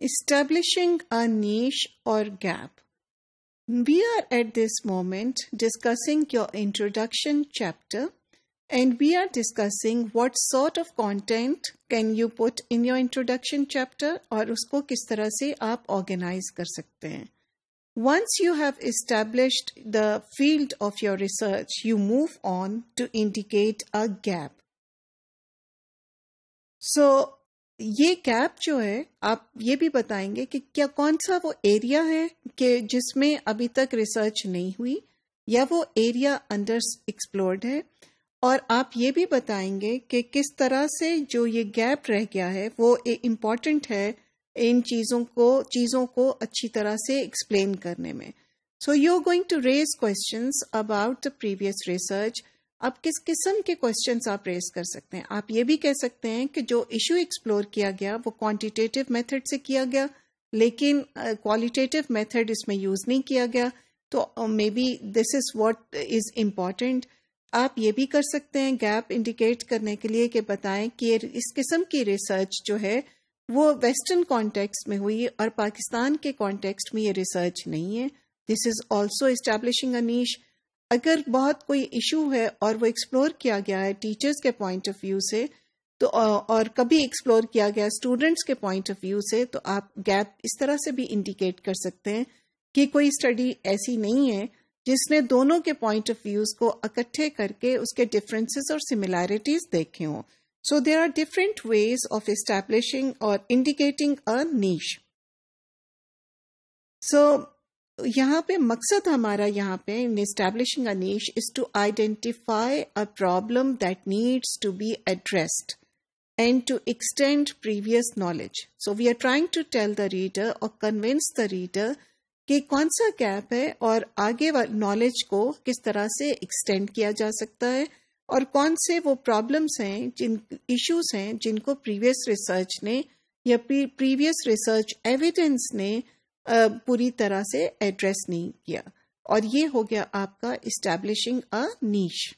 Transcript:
Establishing a niche or gap. We are at this moment discussing your introduction chapter and we are discussing what sort of content can you put in your introduction chapter or उसको किस तरह से आप organize कर सकते हैं Once you have established the field of your research, you move on to indicate a gap. So, ये gap जो है आप ये भी बताएंगे कि क्या कौन सा वो एरिया है कि जिसमें अभी तक रिसर्च नहीं हुई या वो एरिया अंडर एक्सप्लोर्ड है और आप ये भी बताएंगे कि किस तरह से जो ये गैप रह गया है वो इम्पॉर्टेंट है इन चीज़ों को चीज़ों को अच्छी तरह से एक्सप्लेन करने में so you are going to raise questions about the previous research आप किस किस्म के क्वेश्चंस आप रेस कर सकते हैं आप ये भी कह सकते हैं कि जो इशू एक्सप्लोर किया गया वो क्वांटिटेटिव मेथड से किया गया लेकिन क्वालिटेटिव uh, मेथड इसमें यूज नहीं किया गया तो may be this is what is important आप ये भी कर सकते हैं गैप इंडिकेट करने के लिए कि बताएं कि इस किस्म की रिसर्च जो है वो वेस्टर्न कॉन्टेक्स्ट में हुई और पाकिस्तान के कॉन्टेक्स्ट में ये रिसर्च नहीं है this is also establishing a niche अगर बहुत कोई इशू है और वो एक्सप्लोर किया गया है टीचर्स के पॉइंट ऑफ व्यू से तो और कभी एक्सप्लोर किया गया स्टूडेंट्स के पॉइंट ऑफ व्यू से तो आप गैप इस तरह से भी इंडिकेट कर सकते हैं कि कोई स्टडी ऐसी नहीं है जिसने दोनों के पॉइंट ऑफ व्यूज को इकट्ठे करके उसके डिफरेंसेस और सिमिलैरिटीज देखे हों so there are different ways of establishing और इंडिकेटिंग अ नीश सो यहाँ पे मकसद हमारा यहाँ पे in establishing a is to identify a problem that needs to be addressed and to extend previous knowledge so we are trying to tell the reader और convince the reader कि कौन सा गैप है और आगे नॉलेज को किस तरह से एक्सटेंड किया जा सकता है और कौन से वो प्रॉब्लम्स हैं जिन इश्यूज हैं जिनको प्रीवियस रिसर्च ने या प्रीवियस रिसर्च एविडेंस ने पूरी तरह से एड्रेस नहीं किया और ये हो गया आपका इस्टेब्लिशिंग अ नीश